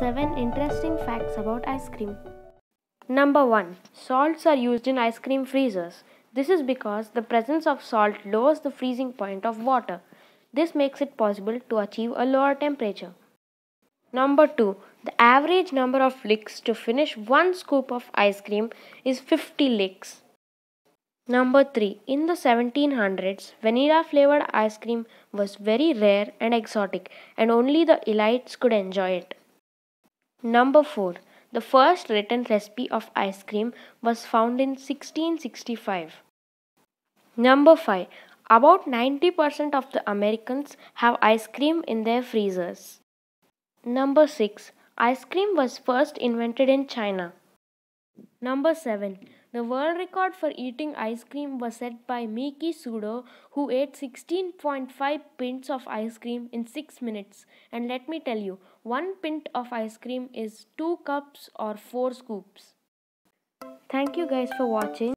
7 interesting facts about ice cream. Number 1. Salts are used in ice cream freezers. This is because the presence of salt lowers the freezing point of water. This makes it possible to achieve a lower temperature. Number 2. The average number of licks to finish one scoop of ice cream is 50 licks. Number 3. In the 1700s, vanilla flavored ice cream was very rare and exotic, and only the elites could enjoy it. Number 4. The first written recipe of ice cream was found in 1665. Number 5. About 90% of the Americans have ice cream in their freezers. Number 6. Ice cream was first invented in China. Number 7. The world record for eating ice cream was set by Miki Sudo, who ate 16.5 pints of ice cream in 6 minutes. And let me tell you, one pint of ice cream is 2 cups or 4 scoops. Thank you guys for watching.